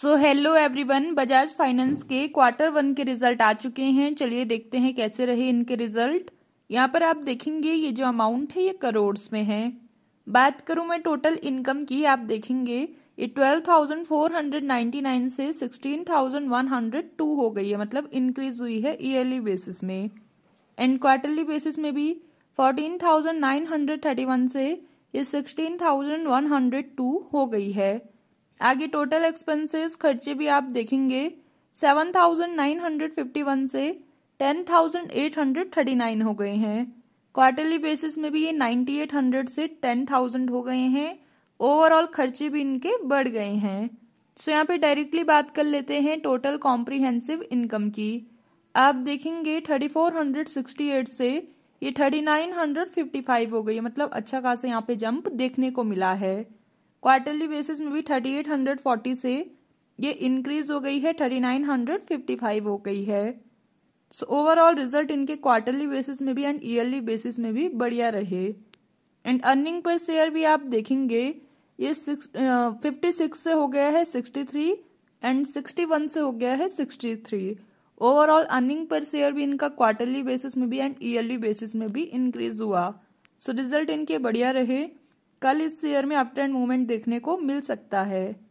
सो hello everyone Bajaj finance के quarter one के result आ चुके हैं चलिए देखते हैं कैसे रहे इनके रिजल्ट यहाँ पर आप देखेंगे ये जो अमाउंट है ये करोड़ में है बात करूं मैं टोटल इनकम की आप देखेंगे ये twelve thousand four hundred ninety nine से sixteen thousand one hundred two हो गई है मतलब इंक्रीज हुई है ईयरली बेसिस में एंड क्वार्टरली बेसिस में भी fourteen thousand nine hundred thirty one से ये sixteen thousand one hundred two हो गई है आगे टोटल एक्सपेंसेस खर्चे भी आप देखेंगे seven thousand nine hundred fifty one से ten thousand eight hundred thirty nine हो गए हैं क्वार्टरली बेसिस में भी ये नाइन्टी एट हंड्रेड से टेन थाउजेंड हो गए हैं ओवरऑल खर्चे भी इनके बढ़ गए हैं सो so, यहाँ पे डायरेक्टली बात कर लेते हैं टोटल कॉम्प्रीहेंसिव इनकम की आप देखेंगे thirty four hundred sixty eight से ये thirty nine hundred fifty five हो गई मतलब अच्छा खासा यहाँ पे जंप देखने को मिला है क्वार्टरली बेसिस में भी थर्टी एट हंड्रेड फोर्टी से ये इंक्रीज हो गई है thirty nine hundred fifty five हो गई है सो ओवरऑल रिजल्ट इनके क्वार्टरली बेसिस में भी एंड ईयरली बेसिस में भी बढ़िया रहे एंड अर्निंग पर शेयर भी आप देखेंगे ये फिफ्टी सिक्स से हो गया है sixty three and sixty one से हो गया है sixty three overall earning per share भी इनका क्वार्टरली बेसिस में भी एंड ईयरली बेसिस में भी इंक्रीज हुआ सो रिजल्ट इनके बढ़िया रहे कल इस शेयर में अप ट्रेंड मूवमेंट देखने को मिल सकता है